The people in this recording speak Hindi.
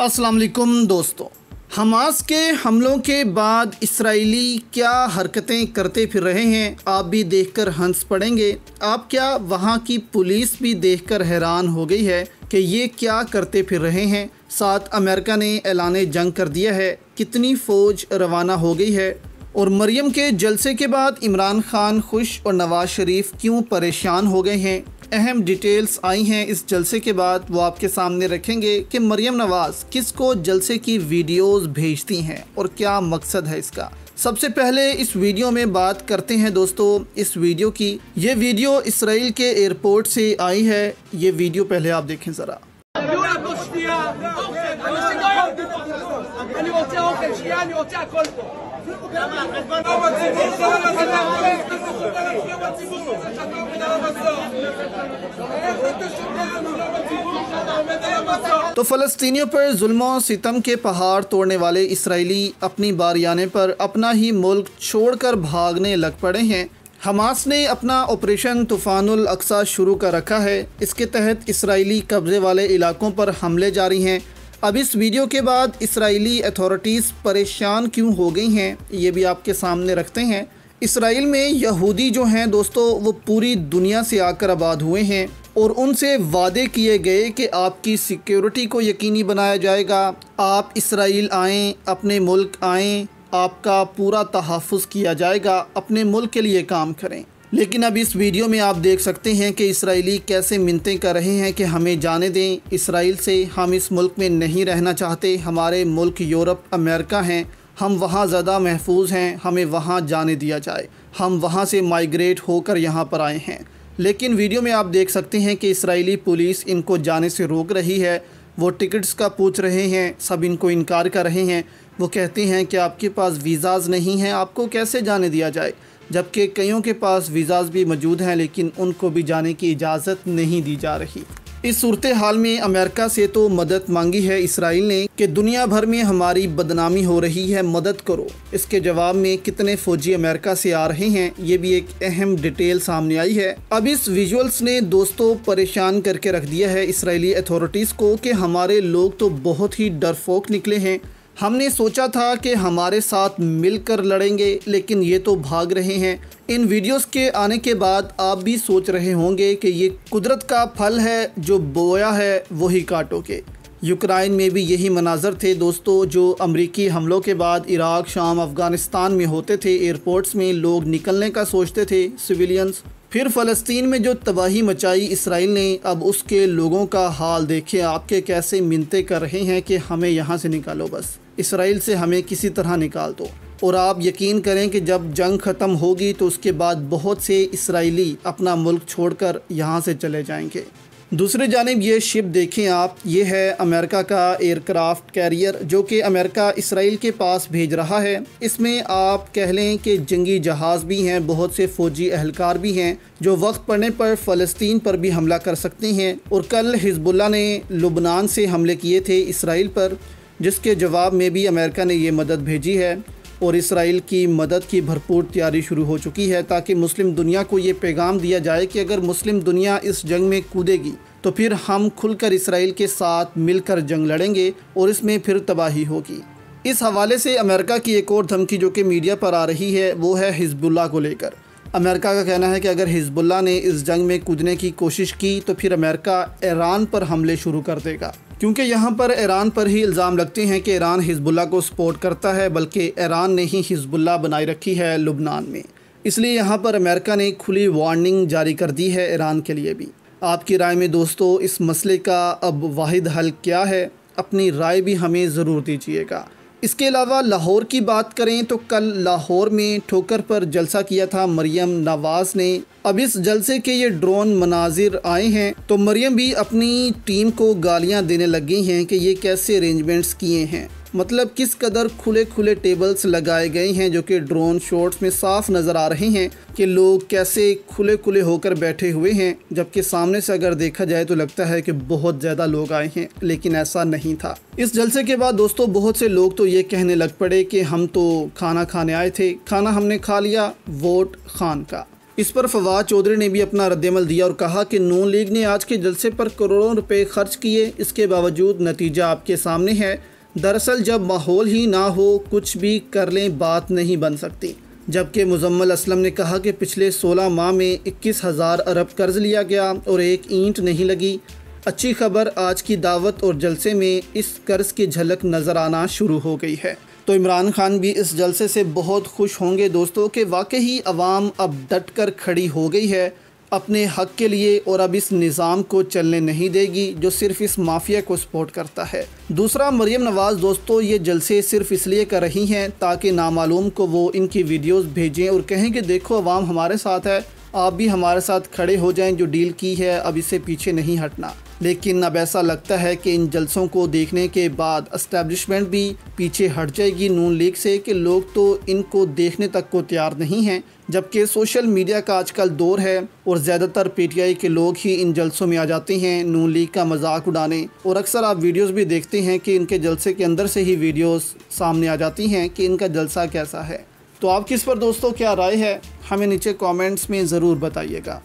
अस्सलाम वालेकुम दोस्तों हमास के हमलों के बाद इसराइली क्या हरकतें करते फिर रहे हैं आप भी देखकर हंस पड़ेंगे आप क्या वहाँ की पुलिस भी देखकर हैरान हो गई है कि ये क्या करते फिर रहे हैं साथ अमेरिका ने ऐलान जंग कर दिया है कितनी फ़ौज रवाना हो गई है और मरियम के जलसे के बाद इमरान खान खुश और नवाज शरीफ क्यों परेशान हो गए हैं अहम डिटेल्स आई हैं इस जलसे के बाद वो आपके सामने रखेंगे कि मरियम नवाज़ किसको जलसे की वीडियोस भेजती हैं और क्या मकसद है इसका सबसे पहले इस वीडियो में बात करते हैं दोस्तों इस वीडियो की ये वीडियो इसराइल के एयरपोर्ट से आई है ये वीडियो पहले आप देखें ज़रा तो फ़लस्तीनियों पर जुल्म सितम के पहाड़ तोड़ने वाले इसराइली अपनी बारियाने आने पर अपना ही मुल्क छोड़कर भागने लग पड़े हैं हमास ने अपना ऑपरेशन तूफ़ानुल अक्सा शुरू कर रखा है इसके तहत इसराइली कब्ज़े वाले इलाकों पर हमले जारी हैं अब इस वीडियो के बाद इसराइली अथॉरिटीज़ परेशान क्यों हो गई हैं ये भी आपके सामने रखते हैं इसराइल में यहूदी जो हैं दोस्तों वो पूरी दुनिया से आकर आबाद हुए हैं और उनसे वादे किए गए कि आपकी सिक्योरिटी को यकीनी बनाया जाएगा आप इसराइल आएँ अपने मुल्क आएँ आपका पूरा तहफ़ किया जाएगा अपने मुल्क के लिए काम करें लेकिन अब इस वीडियो में आप देख सकते हैं कि इसराइली कैसे मिनतें कर रहे हैं कि हमें जाने दें इसराइल से हम इस मुल्क में नहीं रहना चाहते हमारे मुल्क यूरोप अमेरिका हैं हम वहाँ ज़्यादा महफूज हैं हमें वहाँ जाने दिया जाए हम वहाँ से माइग्रेट होकर यहाँ पर आए हैं लेकिन वीडियो में आप देख सकते हैं कि इसराइली पुलिस इनको जाने से रोक रही है वो टिकट्स का पूछ रहे हैं सब इनको इनकार कर रहे हैं वो कहते हैं कि आपके पास वीज़ाज नहीं हैं आपको कैसे जाने दिया जाए जबकि कईयों के पास वीज़ाज भी मौजूद हैं लेकिन उनको भी जाने की इजाज़त नहीं दी जा रही इस सूरत हाल में अमेरिका से तो मदद मांगी है इसराइल ने कि दुनिया भर में हमारी बदनामी हो रही है मदद करो इसके जवाब में कितने फौजी अमेरिका से आ रहे हैं ये भी एक अहम डिटेल सामने आई है अब इस विजुअल्स ने दोस्तों परेशान करके रख दिया है इसराइली अथॉरिटीज़ को कि हमारे लोग तो बहुत ही डरफोक निकले हैं हमने सोचा था कि हमारे साथ मिलकर लड़ेंगे लेकिन ये तो भाग रहे हैं इन वीडियोस के आने के बाद आप भी सोच रहे होंगे कि ये कुदरत का फल है जो बोया है वही काटोगे यूक्राइन में भी यही मनाजर थे दोस्तों जो अमरीकी हमलों के बाद इराक शाम अफ़गानिस्तान में होते थे एयरपोर्ट्स में लोग निकलने का सोचते थे सिविलियंस फिर फ़लस्तीन में जो तबाही मचाई इसराइल ने अब उसके लोगों का हाल देखे आपके कैसे मिनते कर रहे हैं कि हमें यहाँ से निकालो बस इसराइल से हमें किसी तरह निकाल दो और आप यकीन करें कि जब जंग ख़त्म होगी तो उसके बाद बहुत से इसराइली अपना मुल्क छोड़कर यहाँ से चले जाएंगे दूसरी जानब ये शिप देखें आप ये है अमेरिका का एयरक्राफ्ट कैरियर जो कि अमेरिका इसराइल के पास भेज रहा है इसमें आप कह लें कि जंगी जहाज़ भी हैं बहुत से फ़ौजी अहलकार भी हैं जो वक्त पड़ने पर फ़लस्तीन पर भी हमला कर सकते हैं और कल हिजबुल्ला ने लुबनान से हमले किए थे इसराइल पर जिसके जवाब में भी अमेरिका ने ये मदद भेजी है और इसराइल की मदद की भरपूर तैयारी शुरू हो चुकी है ताकि मुस्लिम दुनिया को ये पैगाम दिया जाए कि अगर मुस्लिम दुनिया इस जंग में कूदेगी तो फिर हम खुलकर इसराइल के साथ मिलकर जंग लड़ेंगे और इसमें फिर तबाही होगी इस हवाले से अमेरिका की एक और धमकी जो कि मीडिया पर आ रही है वो है हिजबुल्ला को लेकर अमेरिका का कहना है कि अगर हिजबुल्ला ने इस जंग में कूदने की कोशिश की तो फिर अमेरिका ईरान पर हमले शुरू कर देगा क्योंकि यहाँ पर ईरान पर ही इल्ज़ाम लगते हैं कि ईरान हिजबुल्ला को सपोर्ट करता है बल्कि ईरान ने ही हिजबुल्ला बनाए रखी है लुबनान में इसलिए यहाँ पर अमेरिका ने खुली वार्निंग जारी कर दी है ईरान के लिए भी आपकी राय में दोस्तों इस मसले का अब वाहिद हल क्या है अपनी राय भी हमें ज़रूर दीजिएगा इसके अलावा लाहौर की बात करें तो कल लाहौर में ठोकर पर जलसा किया था मरियम नवाज़ ने अब इस जलसे के ये ड्रोन मनाजिर आए हैं तो मरियम भी अपनी टीम को गालियां देने लगी हैं कि ये कैसे अरेंजमेंट्स किए हैं मतलब किस कदर खुले खुले टेबल्स लगाए गए हैं जो कि ड्रोन शॉट्स में साफ नज़र आ रहे हैं कि लोग कैसे खुले खुले होकर बैठे हुए हैं जबकि सामने से अगर देखा जाए तो लगता है कि बहुत ज़्यादा लोग आए हैं लेकिन ऐसा नहीं था इस जलसे के बाद दोस्तों बहुत से लोग तो ये कहने लग पड़े कि हम तो खाना खाने आए थे खाना हमने खा लिया वोट खान का इस पर फवाद चौधरी ने भी अपना रद्दमल दिया और कहा कि नून लीग ने आज के जलसे पर करोड़ों रुपए खर्च किए इसके बावजूद नतीजा आपके सामने है दरअसल जब माहौल ही ना हो कुछ भी कर लें बात नहीं बन सकती जबकि मुजम्मल असलम ने कहा कि पिछले 16 माह में इक्कीस हज़ार अरब कर्ज लिया गया और एक ईंट नहीं लगी अच्छी खबर आज की दावत और जलसे में इस कर्ज की झलक नज़र आना शुरू हो गई है तो इमरान खान भी इस जलसे से बहुत खुश होंगे दोस्तों के वाकई अवाम अब डट कर खड़ी हो गई है अपने हक के लिए और अब इस निज़ाम को चलने नहीं देगी जो सिर्फ इस माफिया को सपोर्ट करता है दूसरा मरियम नवाज़ दोस्तों ये जलसे सिर्फ इसलिए कर रही हैं ताकि नामालूम को वो इनकी वीडियोस भेजें और कहें कि देखो अवाम हमारे साथ है आप भी हमारे साथ खड़े हो जाएं जो डील की है अब इसे पीछे नहीं हटना लेकिन अब ऐसा लगता है कि इन जलसों को देखने के बाद इस्टेब्लिशमेंट भी पीछे हट जाएगी नून लीग से कि लोग तो इनको देखने तक को तैयार नहीं हैं जबकि सोशल मीडिया का आजकल दौर है और ज़्यादातर पीटीआई के लोग ही इन जलसों में आ जाते हैं नून लीग का मजाक उड़ाने और अक्सर आप वीडियोस भी देखते हैं कि इनके जलसे के अंदर से ही वीडियोस सामने आ जाती हैं कि इनका जलसा कैसा है तो आपकी इस पर दोस्तों क्या राय है हमें नीचे कॉमेंट्स में ज़रूर बताइएगा